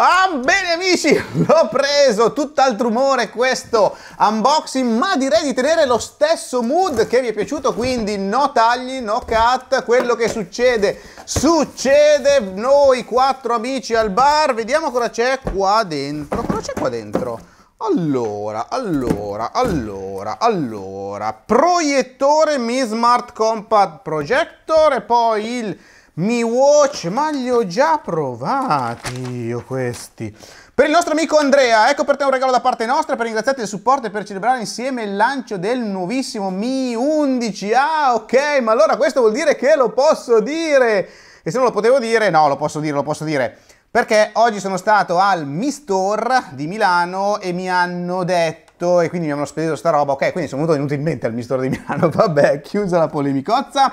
Ah, bene amici, l'ho preso, tutt'altro umore questo unboxing, ma direi di tenere lo stesso mood che vi è piaciuto, quindi no tagli, no cut, quello che succede, succede, noi quattro amici al bar, vediamo cosa c'è qua dentro, cosa c'è qua dentro? Allora, allora, allora, allora, proiettore Mi Smart Compact Projector e poi il mi Watch, ma li ho già provati io questi. Per il nostro amico Andrea, ecco per te un regalo da parte nostra per ringraziarti del supporto e per celebrare insieme il lancio del nuovissimo Mi 11. Ah, ok, ma allora questo vuol dire che lo posso dire. E se non lo potevo dire, no, lo posso dire, lo posso dire. Perché oggi sono stato al Mi Store di Milano e mi hanno detto e quindi mi hanno spedito sta roba, ok, quindi sono venuto inutilmente al Mistero di Milano, vabbè, chiusa la polemicozza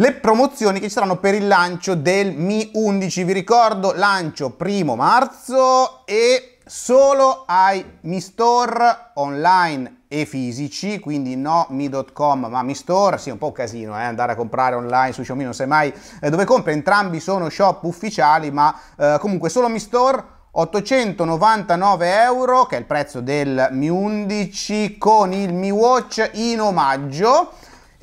le promozioni che ci saranno per il lancio del Mi 11. Vi ricordo, lancio primo marzo e solo ai Mi Store online e fisici, quindi no mi.com ma mi store, sì è un po' un casino eh, andare a comprare online su Xiaomi, non sai mai eh, dove compra, entrambi sono shop ufficiali ma eh, comunque solo mi store 899 euro che è il prezzo del Mi 11 con il Mi Watch in omaggio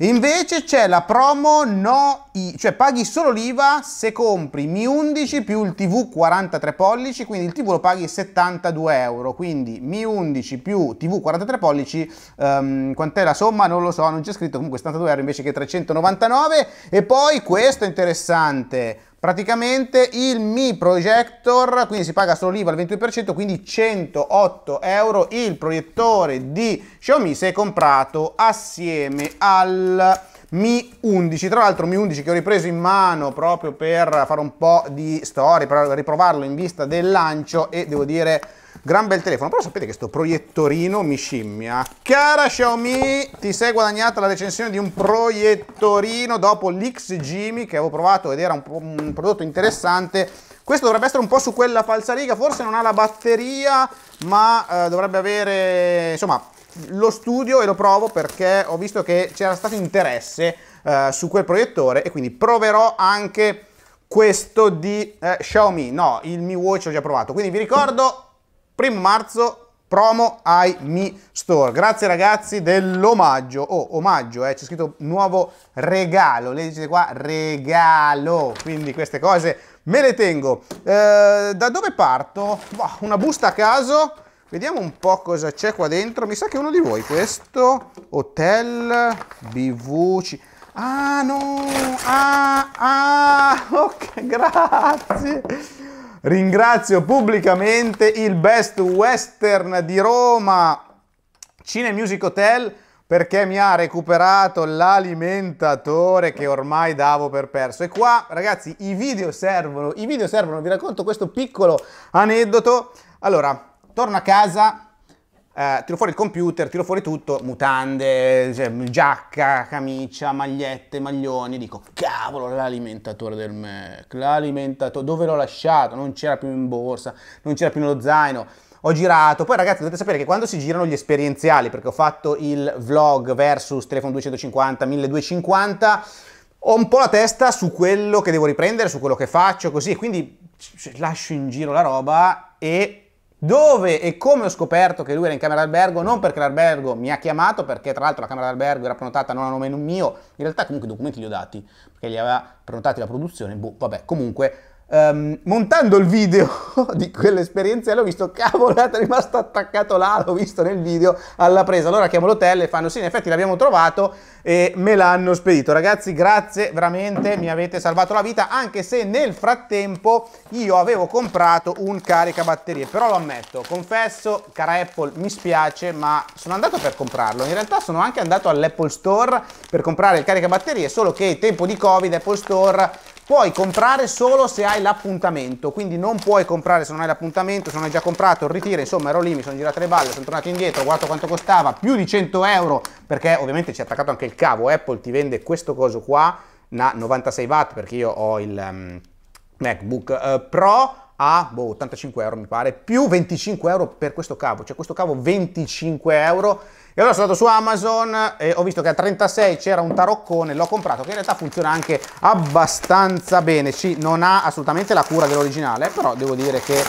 Invece c'è la promo no, cioè paghi solo l'IVA se compri Mi 11 più il TV 43 pollici, quindi il TV lo paghi 72 euro, quindi Mi 11 più TV 43 pollici, um, quant'è la somma? Non lo so, non c'è scritto, comunque 72 euro invece che 399 e poi questo è interessante, Praticamente il Mi Projector, quindi si paga solo l'IVA al 22%, quindi 108 euro il proiettore di Xiaomi se comprato assieme al Mi 11. Tra l'altro Mi 11 che ho ripreso in mano proprio per fare un po' di storie, per riprovarlo in vista del lancio e devo dire Gran bel telefono, però sapete che sto proiettorino mi scimmia. Cara Xiaomi, ti sei guadagnata la recensione di un proiettorino dopo l'X Jimmy che avevo provato ed era un, un prodotto interessante. Questo dovrebbe essere un po' su quella falsariga, forse non ha la batteria, ma eh, dovrebbe avere, insomma, lo studio e lo provo perché ho visto che c'era stato interesse eh, su quel proiettore e quindi proverò anche questo di eh, Xiaomi. No, il Mi Watch l'ho già provato, quindi vi ricordo primo marzo promo ai Mi Store. Grazie ragazzi dell'omaggio. Oh, omaggio, eh, c'è scritto nuovo regalo. dice qua, regalo. Quindi queste cose me le tengo. Eh, da dove parto? Boh, una busta a caso. Vediamo un po' cosa c'è qua dentro. Mi sa che è uno di voi questo. Hotel BVC. Ah no! Ah, ah! Ok, grazie. Ringrazio pubblicamente il Best Western di Roma, Cine Music Hotel, perché mi ha recuperato l'alimentatore che ormai davo per perso. E qua, ragazzi, i video servono, i video servono, vi racconto questo piccolo aneddoto. Allora, torno a casa, eh, tiro fuori il computer, tiro fuori tutto, mutande, cioè, giacca, camicia, magliette, maglioni, dico cavolo l'alimentatore del Mac, l'alimentatore, dove l'ho lasciato? Non c'era più in borsa, non c'era più nello zaino, ho girato, poi ragazzi dovete sapere che quando si girano gli esperienziali, perché ho fatto il vlog versus telefono 250, 1250, ho un po' la testa su quello che devo riprendere, su quello che faccio, così, quindi lascio in giro la roba e dove e come ho scoperto che lui era in camera d'albergo, non perché l'albergo mi ha chiamato, perché tra l'altro la camera d'albergo era prenotata non a nome mio, in realtà comunque i documenti li ho dati, perché li aveva prenotati la produzione, boh, vabbè, comunque Um, montando il video di quell'esperienza l'ho visto cavolata è rimasto attaccato là l'ho visto nel video alla presa allora chiamo l'hotel e fanno sì in effetti l'abbiamo trovato e me l'hanno spedito ragazzi grazie veramente mi avete salvato la vita anche se nel frattempo io avevo comprato un caricabatterie però lo ammetto confesso cara Apple mi spiace ma sono andato per comprarlo in realtà sono anche andato all'Apple Store per comprare il caricabatterie solo che tempo di covid Apple Store puoi comprare solo se hai hai l'appuntamento, quindi non puoi comprare se non hai l'appuntamento, se non hai già comprato il ritiro, insomma ero lì, mi sono girato le balle, sono tornato indietro, ho guardato quanto costava, più di 100 euro, perché ovviamente ci è attaccato anche il cavo, Apple ti vende questo coso qua, una 96 watt, perché io ho il um, MacBook uh, Pro, a boh, 85 euro mi pare, più 25 euro per questo cavo, cioè questo cavo 25 euro e allora sono andato su Amazon e ho visto che a 36 c'era un taroccone, l'ho comprato, che in realtà funziona anche abbastanza bene. Sì, non ha assolutamente la cura dell'originale, però devo dire che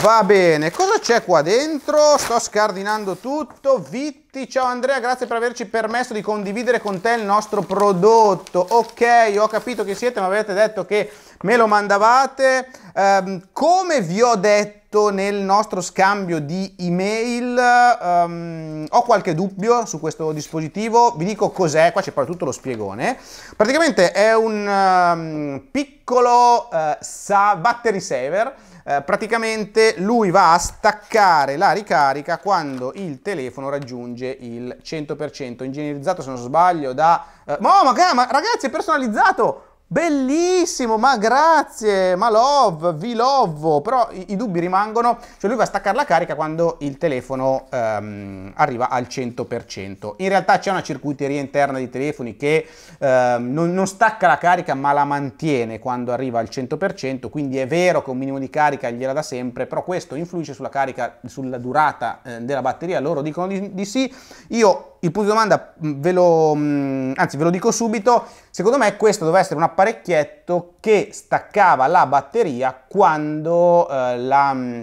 va bene. Cosa c'è qua dentro? Sto scardinando tutto. Vitti, ciao Andrea, grazie per averci permesso di condividere con te il nostro prodotto. Ok, ho capito chi siete, ma avete detto che me lo mandavate. Um, come vi ho detto detto nel nostro scambio di email, um, ho qualche dubbio su questo dispositivo, vi dico cos'è, qua c'è poi tutto lo spiegone. Praticamente è un um, piccolo uh, sa- battery saver, uh, praticamente lui va a staccare la ricarica quando il telefono raggiunge il 100%, ingegnerizzato se non sbaglio da... Uh, ma, oh, ma ragazzi è personalizzato! Bellissimo, ma grazie, ma love, vi lovo, però i, i, dubbi rimangono, cioè lui va a staccare la carica quando il telefono ehm, arriva al 100%. In realtà c'è una circuiteria interna di telefoni che ehm, non, non, stacca la carica ma la mantiene quando arriva al 100%, quindi è vero che un minimo di carica gliela dà sempre, però questo influisce sulla carica, sulla durata eh, della batteria, loro dicono di, di sì. Io il punto di domanda mm, ve lo, mm, anzi, ve lo dico subito, secondo me questo doveva essere un apparecchietto che staccava la batteria quando eh, la mm,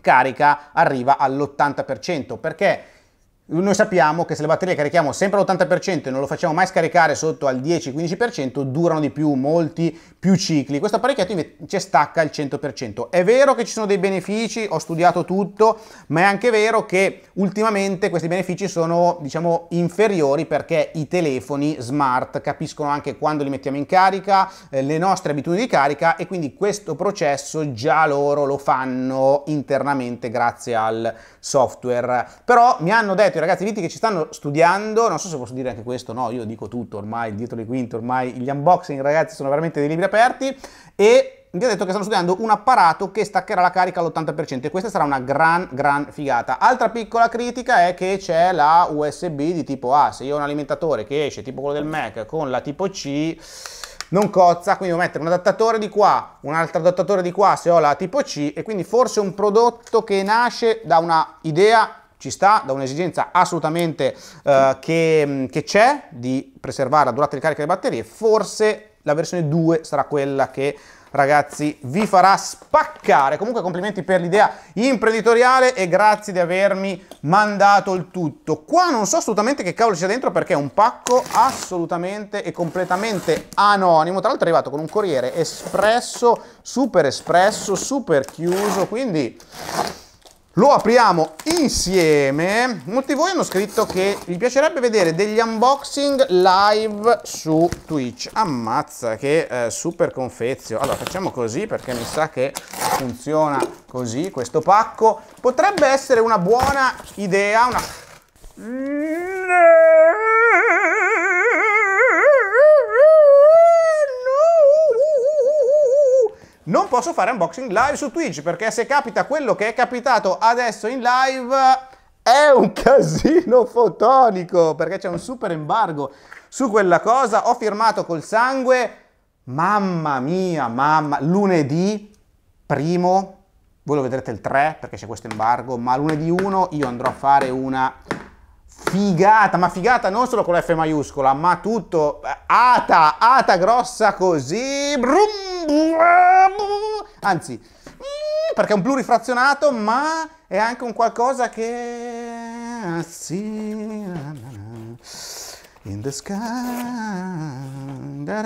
carica arriva all'80%, perché noi sappiamo che se le batterie carichiamo sempre all'80% e non lo facciamo mai scaricare sotto al 10-15%, durano di più, molti più cicli. Questo apparecchiato invece stacca al 100%. È vero che ci sono dei benefici, ho studiato tutto, ma è anche vero che ultimamente questi benefici sono, diciamo, inferiori perché i telefoni smart capiscono anche quando li mettiamo in carica, eh, le nostre abitudini di carica e quindi questo processo già loro lo fanno internamente grazie al software. Però mi hanno detto ripeto, i ragazzi viti che ci stanno studiando, non so se posso dire anche questo, no, io dico tutto ormai, dietro le quinte, ormai gli unboxing ragazzi sono veramente dei libri aperti e vi ho detto che stanno studiando un apparato che staccherà la carica all'80% e questa sarà una gran gran figata. Altra piccola critica è che c'è la USB di tipo A, se io ho un alimentatore che esce tipo quello del Mac con la tipo C non cozza, quindi devo mettere un adattatore di qua, un altro adattatore di qua se ho la tipo C e quindi forse un prodotto che nasce da una idea ci sta, da un'esigenza assolutamente eh, mm, che, c'è di preservare la durata di carica delle batterie, forse la versione 2 sarà quella che ragazzi vi farà spaccare. Comunque complimenti per l'idea imprenditoriale e grazie di avermi mandato il tutto. Qua non so assolutamente che cavolo sia dentro perché è un pacco assolutamente e completamente anonimo. Tra l'altro è arrivato con un corriere espresso, super espresso, super chiuso, quindi lo apriamo insieme. Molti di voi hanno scritto che vi piacerebbe vedere degli unboxing live su Twitch. Ammazza che eh, super confezio. Allora facciamo così perché mi sa che funziona così questo pacco. Potrebbe essere una buona idea, una... non posso fare unboxing live su Twitch perché se capita quello che è capitato adesso in live è un casino fotonico perché c'è un super embargo su quella cosa. Ho firmato col sangue, mamma mia, mamma, lunedì primo, voi lo vedrete il 3 perché c'è questo embargo, ma lunedì 1 io andrò a fare una figata, ma figata non solo con la F maiuscola, ma tutto eh, ata, ata grossa così, anzi, mm, perché è un blu rifrazionato, ma è anche un qualcosa che... Ah, sì, in the sky... Da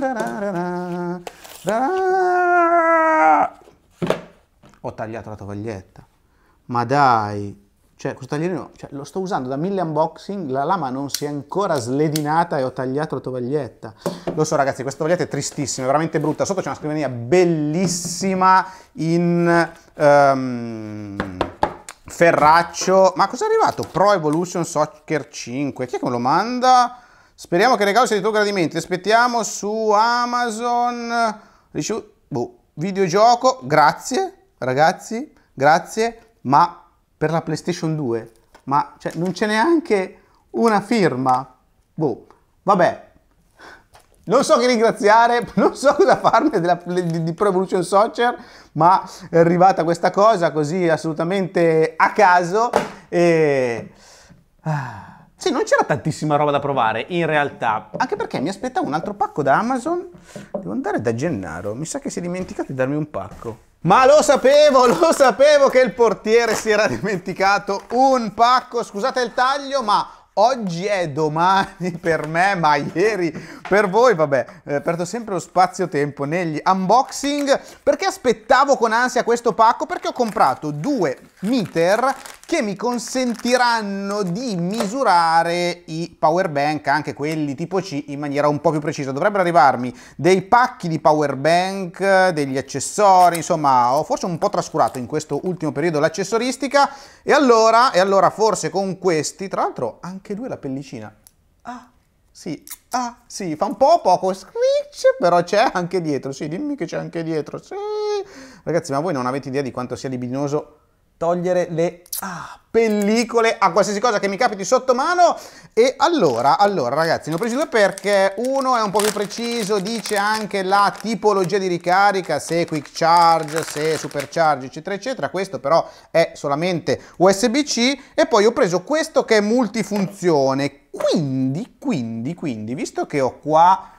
da da Ho tagliato la tovaglietta. Ma dai, cioè, questo taglierino, cioè, lo sto usando da mille unboxing, la lama non si è ancora sledinata e ho tagliato la tovaglietta. Lo so ragazzi, questa tovaglietta è tristissima, è veramente brutta. Sotto c'è una scrivania bellissima in um, ferraccio. Ma cos'è arrivato? Pro Evolution Soccer 5. Chi è che me lo manda? Speriamo che regalo sia di tuo gradimento. Ti aspettiamo su Amazon. Boh. Videogioco, grazie ragazzi, grazie, ma per la PlayStation 2, ma cioè, non c'è neanche una firma. Boh, vabbè. Non so che ringraziare, non so cosa farne della, di, di Pro Evolution Soccer, ma è arrivata questa cosa così assolutamente a caso e... Ah. Sì, non c'era tantissima roba da provare, in realtà. Anche perché mi aspettavo un altro pacco da Amazon. Devo andare da Gennaro. Mi sa che si è dimenticato di darmi un pacco. Ma lo sapevo, lo sapevo che il portiere si era dimenticato un pacco, scusate il taglio, ma oggi è domani per me, ma ieri per voi, vabbè, eh, perdo sempre lo spazio-tempo negli unboxing. Perché aspettavo con ansia questo pacco? Perché ho comprato due meter che mi consentiranno di misurare i power bank, anche quelli tipo C, in maniera un po' più precisa. Dovrebbero arrivarmi dei pacchi di power bank, degli accessori, insomma, ho forse un po' trascurato in questo ultimo periodo l'accessoristica e allora, e allora forse con questi, tra l'altro anche lui la pellicina. Ah, sì, ah, sì, fa un po' poco scritch, però c'è anche dietro, sì, dimmi che c'è anche dietro, sì. Ragazzi, ma voi non avete idea di quanto sia libidinoso togliere le ah, pellicole a qualsiasi cosa che mi capiti sotto mano e allora, allora ragazzi ne ho presi due perché uno è un po' più preciso dice anche la tipologia di ricarica se quick charge, se supercharge eccetera eccetera questo però è solamente USB-C e poi ho preso questo che è multifunzione quindi, quindi, quindi visto che ho qua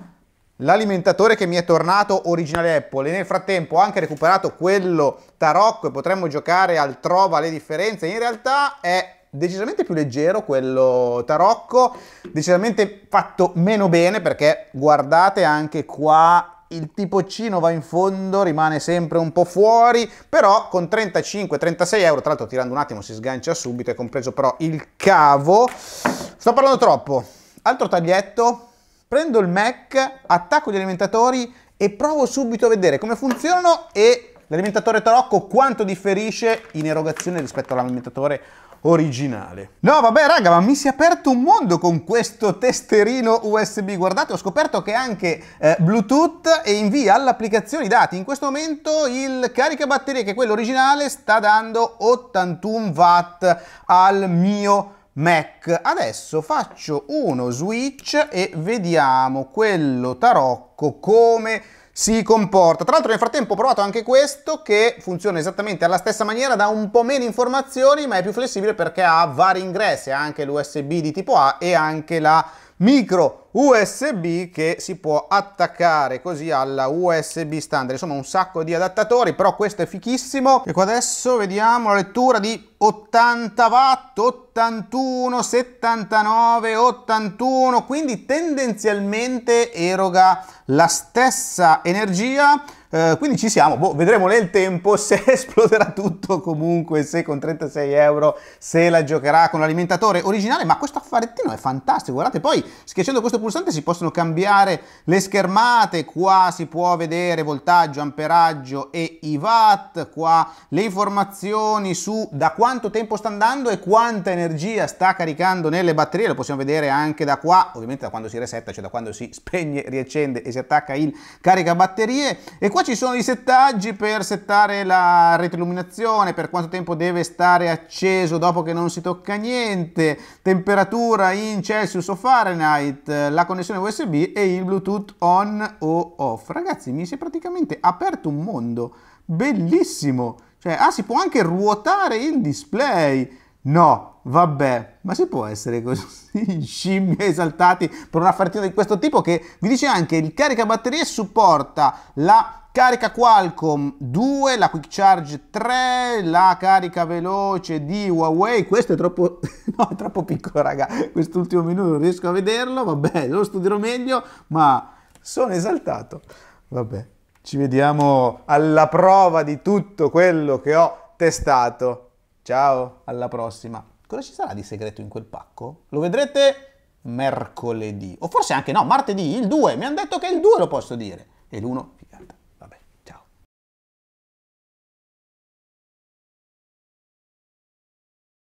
l'alimentatore che mi è tornato originale Apple e nel frattempo ho anche recuperato quello tarocco e potremmo giocare al trova le differenze in realtà è decisamente più leggero quello tarocco decisamente fatto meno bene perché guardate anche qua il tipo Cino va in fondo, rimane sempre un po' fuori, però con 35-36 euro, tra l'altro tirando un attimo si sgancia subito, è compreso però il cavo. Sto parlando troppo. Altro taglietto, prendo il Mac, attacco gli alimentatori e provo subito a vedere come funzionano e l'alimentatore tarocco quanto differisce in erogazione rispetto all'alimentatore originale. No, vabbè, raga, ma mi si è aperto un mondo con questo testerino USB. Guardate, ho scoperto che è anche eh, Bluetooth e invia all'applicazione i dati. In questo momento il caricabatterie, che è quello originale, sta dando 81 watt al mio Mac. Adesso faccio uno switch e vediamo quello tarocco come si comporta. Tra l'altro nel frattempo ho provato anche questo che funziona esattamente alla stessa maniera, dà un po' meno informazioni ma è più flessibile perché ha vari ingressi, ha anche l'USB di tipo A e anche la micro USB che si può attaccare così alla USB standard, insomma un sacco di adattatori, però questo è fichissimo. E ecco, qua adesso vediamo la lettura di 80 watt, 81, 79, 81, quindi tendenzialmente eroga la stessa energia eh, quindi ci siamo, boh, vedremo nel tempo se esploderà tutto comunque, se con 36 euro, se la giocherà con l'alimentatore originale, ma questo affarettino è fantastico, guardate, poi schiacciando questo pulsante si possono cambiare le schermate, qua si può vedere voltaggio, amperaggio e i watt, qua le informazioni su da quanto tempo sta andando e quanta energia sta caricando nelle batterie, lo possiamo vedere anche da qua, ovviamente da quando si resetta, cioè da quando si spegne, riaccende e si attacca il caricabatterie e qua ci sono i settaggi per settare la rete illuminazione, per quanto tempo deve stare acceso dopo che non si tocca niente, temperatura in Celsius o Fahrenheit, eh, la connessione USB e il Bluetooth on o off. Ragazzi, mi si è praticamente aperto un mondo bellissimo. Cioè, ah, si può anche ruotare il display. No, Vabbè, ma si può essere così scimmie esaltati per una partita di questo tipo che vi dice anche il caricabatterie supporta la carica Qualcomm 2, la Quick Charge 3, la carica veloce di Huawei, questo è troppo, no, è troppo piccolo raga, quest'ultimo minuto non riesco a vederlo, vabbè lo studierò meglio, ma sono esaltato, vabbè ci vediamo alla prova di tutto quello che ho testato, ciao, alla prossima. Cosa ci sarà di segreto in quel pacco? Lo vedrete mercoledì, o forse anche no, martedì, il 2, mi hanno detto che il 2 lo posso dire, e l'1